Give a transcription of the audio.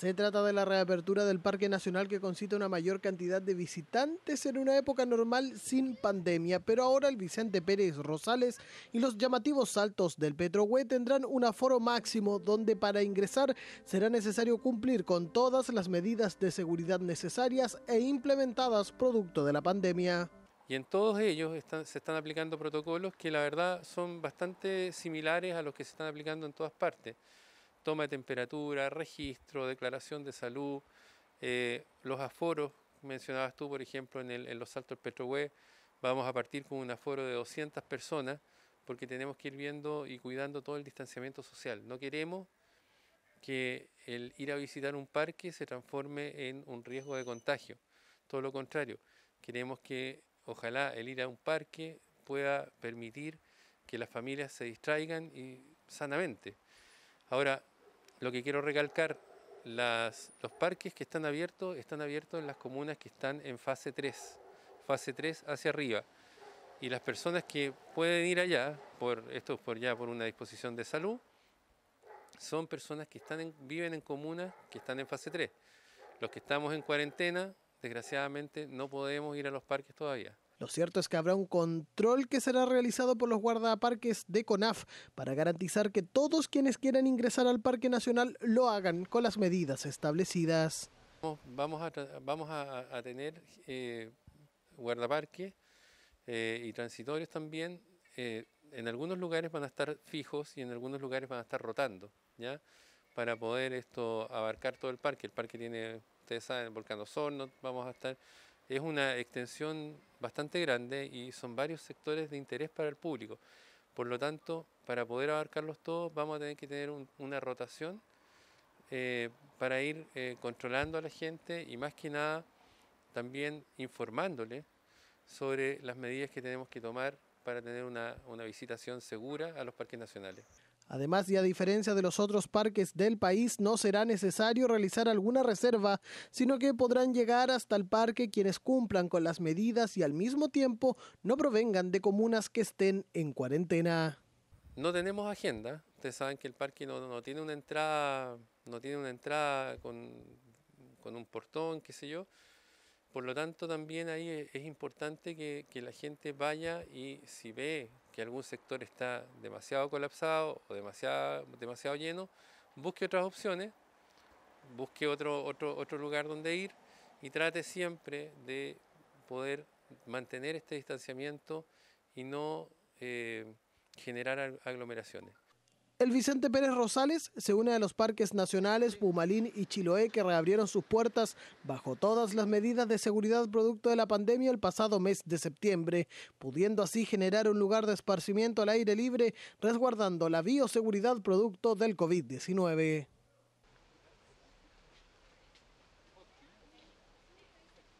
Se trata de la reapertura del Parque Nacional que concita una mayor cantidad de visitantes en una época normal sin pandemia, pero ahora el Vicente Pérez Rosales y los llamativos saltos del Petrohue tendrán un aforo máximo donde para ingresar será necesario cumplir con todas las medidas de seguridad necesarias e implementadas producto de la pandemia. Y en todos ellos están, se están aplicando protocolos que la verdad son bastante similares a los que se están aplicando en todas partes toma de temperatura, registro, declaración de salud, eh, los aforos, mencionabas tú, por ejemplo, en, el, los saltos del vamos a partir con un aforo de 200 personas porque tenemos que ir viendo y cuidando todo el distanciamiento social. No queremos que el ir a visitar un parque se transforme en un riesgo de contagio. Todo lo contrario, queremos que ojalá el ir a un parque pueda permitir que las familias se distraigan y sanamente. Ahora, lo que quiero recalcar, los parques que están abiertos están abiertos en las comunas que están en fase 3, fase 3 hacia arriba. Y las personas que pueden ir allá, por, esto por ya por una disposición de salud, son personas que están viven en comunas que están en fase 3. Los que estamos en cuarentena, desgraciadamente, no podemos ir a los parques todavía. Lo cierto es que habrá un control que será realizado por los guardaparques de CONAF para garantizar que todos quienes quieran ingresar al Parque Nacional lo hagan con las medidas establecidas. Vamos a, vamos a, tener eh, guardaparques eh, y transitorios también. Eh, en algunos lugares van a estar fijos y en algunos lugares van a estar rotando, ¿ya? Para poder esto abarcar todo el parque. El parque tiene, ustedes saben, el volcán Osorno, vamos a estar es una extensión bastante grande y son varios sectores de interés para el público. Por lo tanto, para poder abarcarlos todos vamos a tener que tener una rotación eh, para ir eh, controlando a la gente y más que nada también informándole sobre las medidas que tenemos que tomar para tener una, una visitación segura a los parques nacionales. Además, y a diferencia de los otros parques del país, no será necesario realizar alguna reserva, sino que podrán llegar hasta el parque quienes cumplan con las medidas y al mismo tiempo no provengan de comunas que estén en cuarentena. No tenemos agenda. Ustedes saben que el parque no, tiene una entrada, no tiene una entrada con, un portón, qué sé yo. Por lo tanto, también ahí es, importante que, que la gente vaya y si ve que algún sector está demasiado colapsado o demasiado, demasiado lleno, busque otras opciones, busque otro, otro, otro lugar donde ir y trate siempre de poder mantener este distanciamiento y no eh, generar aglomeraciones. El Vicente Pérez Rosales se une a los parques nacionales Pumalín y Chiloé que reabrieron sus puertas bajo todas las medidas de seguridad producto de la pandemia el pasado mes de septiembre, pudiendo así generar un lugar de esparcimiento al aire libre resguardando la bioseguridad producto del COVID-19.